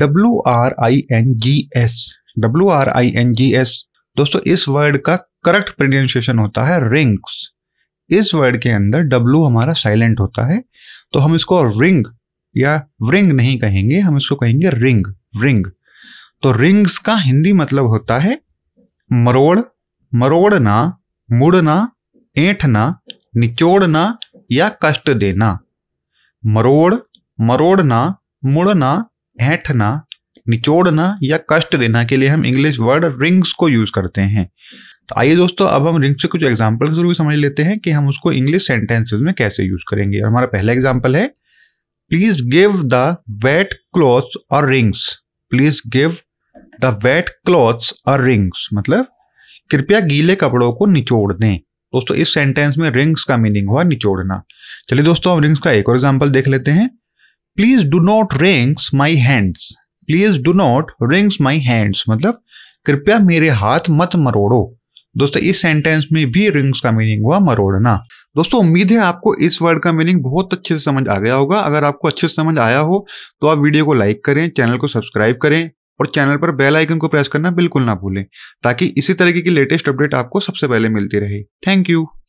W R I N G S W R I N G S दोस्तों इस word का correct pronunciation होता है रिंग्स इस वर्ड के अंदर डब्ल्यू हमारा साइलेंट होता है तो हम इसको रिंग या रिंग नहीं कहेंगे हम इसको कहेंगे रिंग रिंग तो रिंग्स का हिंदी मतलब होता है मरोड़ मरोड़ना मुड़ना ऐठना निचोड़ना या कष्ट देना मरोड़ मरोड़ना मुड़ना ऐठना निचोड़ना या कष्ट देना के लिए हम इंग्लिश वर्ड रिंग्स को यूज करते हैं तो आइए दोस्तों अब हम रिंग्स से कुछ एग्जाम्पल के जरूर समझ लेते हैं कि हम उसको इंग्लिश सेंटेंसेज में कैसे यूज करेंगे और हमारा पहला एग्जाम्पल है please give the wet cloth और wrings please give the wet cloths और रिंग्स मतलब कृपया गीले कपड़ों को निचोड़ दें दोस्तों इस सेंटेंस में रिंग्स का मीनिंग हुआ निचोड़ना चलिए दोस्तों हम रिंग्स का एक और एग्जाम्पल देख लेते हैं please do not wrings my hands please do not wrings my hands मतलब कृपया मेरे हाथ मत मरोड़ो दोस्तों इस सेंटेंस में भी रिंग्स का मीनिंग हुआ मरोड़ना दोस्तों उम्मीद है आपको इस वर्ड का मीनिंग बहुत अच्छे से समझ आ गया होगा अगर आपको अच्छे से समझ आया हो तो आप वीडियो को लाइक करें चैनल को सब्सक्राइब करें और चैनल पर बेल आइकन को प्रेस करना बिल्कुल ना भूलें ताकि इसी तरीके की लेटेस्ट अपडेट आपको सबसे पहले मिलती रहे थैंक यू